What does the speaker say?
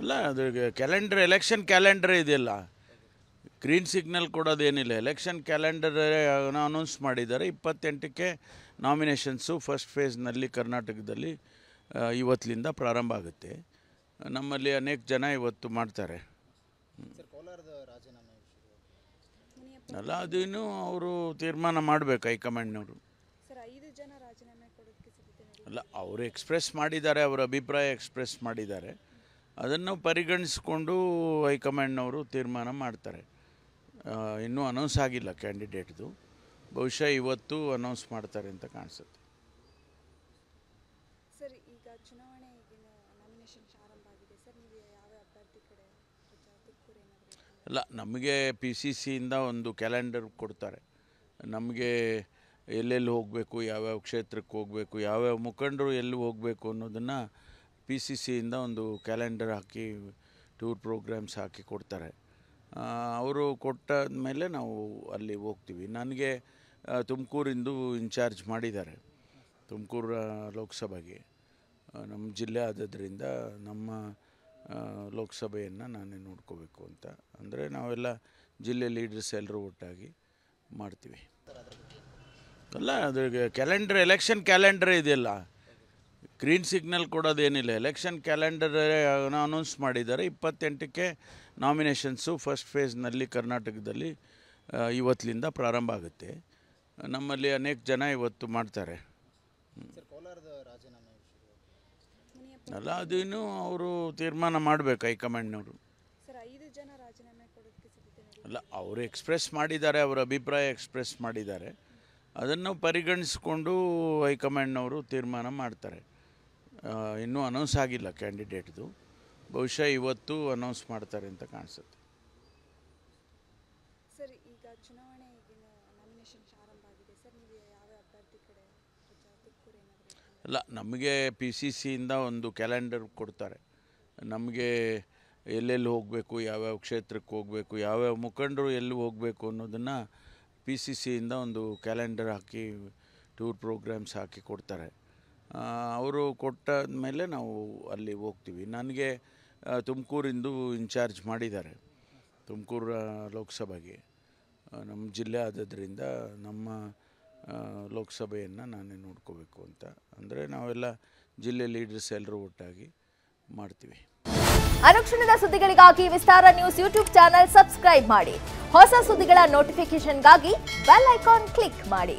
ಅಲ್ಲ ಅದು calendar election calendar ಇದೆಯಲ್ಲ ಗ್ರೀನ್ ಸಿಗ್ನಲ್ ಕೊಡೋದೇನಿಲ್ಲ ಎಲೆಕ್ಷನ್ ಕ್ಯಾಲೆಂಡರ್ ಅನೌನ್ಸ್ ಮಾಡಿದ್ದಾರೆ ಇಪ್ಪತ್ತೆಂಟಕ್ಕೆ ನಾಮಿನೇಷನ್ಸು ಫಸ್ಟ್ ಫೇಸ್ನಲ್ಲಿ ಕರ್ನಾಟಕದಲ್ಲಿ ಇವತ್ತಿನಿಂದ ಪ್ರಾರಂಭ ಆಗುತ್ತೆ ನಮ್ಮಲ್ಲಿ ಅನೇಕ ಜನ ಇವತ್ತು ಮಾಡ್ತಾರೆ ಅಲ್ಲ ಅದೇನು ಅವರು ತೀರ್ಮಾನ ಮಾಡಬೇಕು ಹೈಕಮಾಂಡ್ನವರು ಅಲ್ಲ ಅವರು ಎಕ್ಸ್ಪ್ರೆಸ್ ಮಾಡಿದ್ದಾರೆ ಅವರ ಅಭಿಪ್ರಾಯ ಎಕ್ಸ್ಪ್ರೆಸ್ ಮಾಡಿದ್ದಾರೆ ಅದನ್ನು ಪರಿಗಣಿಸಿಕೊಂಡು ಹೈಕಮಾಂಡ್ನವರು ತೀರ್ಮಾನ ಮಾಡ್ತಾರೆ ಇನ್ನೂ ಅನೌನ್ಸ್ ಆಗಿಲ್ಲ ಕ್ಯಾಂಡಿಡೇಟ್ದು ಬಹುಶಃ ಇವತ್ತು ಅನೌನ್ಸ್ ಮಾಡ್ತಾರೆ ಅಂತ ಕಾಣಿಸುತ್ತೆ ಅಲ್ಲ ನಮಗೆ ಪಿ ಸಿ ಸಿಯಿಂದ ಒಂದು ಕ್ಯಾಲೆಂಡರ್ ಕೊಡ್ತಾರೆ ನಮಗೆ ಎಲ್ಲೆಲ್ಲಿ ಹೋಗಬೇಕು ಯಾವ್ಯಾವ ಕ್ಷೇತ್ರಕ್ಕೆ ಹೋಗಬೇಕು ಯಾವ್ಯಾವ ಮುಖಂಡರು ಎಲ್ಲಿ ಹೋಗಬೇಕು ಅನ್ನೋದನ್ನು ಪಿ ಸಿ ಸಿಯಿಂದ ಒಂದು ಕ್ಯಾಲೆಂಡರ್ ಹಾಕಿ ಟೂರ್ ಪ್ರೋಗ್ರಾಮ್ಸ್ ಹಾಕಿ ಕೊಡ್ತಾರೆ ಅವರು ಕೊಟ್ಟಾದ ಮೇಲೆ ನಾವು ಅಲ್ಲಿ ಹೋಗ್ತೀವಿ ನನಗೆ ತುಮಕೂರಿಂದು ಇನ್ಚಾರ್ಜ್ ಮಾಡಿದ್ದಾರೆ ತುಮಕೂರು ಲೋಕಸಭೆಗೆ ನಮ್ಮ ಜಿಲ್ಲೆ ಆದ್ದರಿಂದ ನಮ್ಮ ಲೋಕಸಭೆಯನ್ನು ನಾನೇ ನೋಡ್ಕೋಬೇಕು ಅಂತ ಅಂದರೆ ನಾವೆಲ್ಲ ಜಿಲ್ಲೆ ಲೀಡರ್ಸ್ ಎಲ್ಲರೂ ಒಟ್ಟಾಗಿ ಮಾಡ್ತೀವಿ ಅಲ್ಲ ಅದ್ರಿಗೆ ಕ್ಯಾಲೆಂಡ್ರ್ ಎಲೆಕ್ಷನ್ ಕ್ಯಾಲೆಂಡ್ರ್ ಇದೆಯಲ್ಲ ಗ್ರೀನ್ ಸಿಗ್ನಲ್ ಕೊಡೋದೇನಿಲ್ಲ ಎಲೆಕ್ಷನ್ ಕ್ಯಾಲೆಂಡರ್ ಅನೌನ್ಸ್ ಮಾಡಿದ್ದಾರೆ ಇಪ್ಪತ್ತೆಂಟಕ್ಕೆ ನಾಮಿನೇಷನ್ಸು ಫಸ್ಟ್ ಫೇಸ್ನಲ್ಲಿ ಕರ್ನಾಟಕದಲ್ಲಿ ಇವತ್ತಿನಿಂದ ಪ್ರಾರಂಭ ಆಗುತ್ತೆ ನಮ್ಮಲ್ಲಿ ಅನೇಕ ಜನ ಇವತ್ತು ಮಾಡ್ತಾರೆ ಅಲ್ಲ ಅದೇನು ಅವರು ತೀರ್ಮಾನ ಮಾಡಬೇಕು ಹೈಕಮಾಂಡ್ನವರು ಅಲ್ಲ ಅವರು ಎಕ್ಸ್ಪ್ರೆಸ್ ಮಾಡಿದ್ದಾರೆ ಅವರ ಅಭಿಪ್ರಾಯ ಎಕ್ಸ್ಪ್ರೆಸ್ ಮಾಡಿದ್ದಾರೆ ಅದನ್ನು ಪರಿಗಣಿಸಿಕೊಂಡು ಹೈಕಮಾಂಡ್ನವರು ತೀರ್ಮಾನ ಮಾಡ್ತಾರೆ ಇನ್ನೂ ಅನೌನ್ಸ್ ಆಗಿಲ್ಲ ಕ್ಯಾಂಡಿಡೇಟ್ದು ಬಹುಶಃ ಇವತ್ತು ಅನೌನ್ಸ್ ಮಾಡ್ತಾರೆ ಅಂತ ಕಾಣಿಸುತ್ತೆ ಅಲ್ಲ ನಮಗೆ ಪಿ ಸಿ ಸಿಯಿಂದ ಒಂದು ಕ್ಯಾಲೆಂಡರ್ ಕೊಡ್ತಾರೆ ನಮಗೆ ಎಲ್ಲೆಲ್ಲಿ ಹೋಗಬೇಕು ಯಾವ್ಯಾವ ಕ್ಷೇತ್ರಕ್ಕೆ ಹೋಗಬೇಕು ಯಾವ್ಯಾವ ಮುಖಂಡರು ಎಲ್ಲಿ ಹೋಗಬೇಕು ಅನ್ನೋದನ್ನು ಪಿ ಸಿ ಸಿಯಿಂದ ಒಂದು ಕ್ಯಾಲೆಂಡರ್ ಹಾಕಿ ಟೂರ್ ಪ್ರೋಗ್ರಾಮ್ಸ್ ಹಾಕಿ ಕೊಡ್ತಾರೆ ಅವರು ಕೊಟ್ಟಾದ ಮೇಲೆ ನಾವು ಅಲ್ಲಿ ಹೋಗ್ತೀವಿ ನನಗೆ ತುಮಕೂರಿಂದು ಇನ್ಚಾರ್ಜ್ ಮಾಡಿದ್ದಾರೆ ತುಮಕೂರು ಲೋಕಸಭೆಗೆ ನಮ್ಮ ಜಿಲ್ಲೆ ಆದ್ದರಿಂದ ನಮ್ಮ ಲೋಕಸಭೆಯನ್ನು ನಾನೇ ನೋಡ್ಕೋಬೇಕು ಅಂತ ಅಂದರೆ ನಾವೆಲ್ಲ ಜಿಲ್ಲೆ ಲೀಡರ್ಸ್ ಎಲ್ಲರೂ ಒಟ್ಟಾಗಿ ಮಾಡ್ತೀವಿ ಅನುಕ್ಷಣದ ಸುದ್ದಿಗಳಿಗಾಗಿ Vistara news YouTube channel subscribe ಮಾಡಿ ಹೊಸ ಸುದ್ದಿಗಳ ನೋಟಿಫಿಕೇಶನ್ಗಾಗಿ ಬೆಲ್ ಐಕಾನ್ ಕ್ಲಿಕ್ ಮಾಡಿ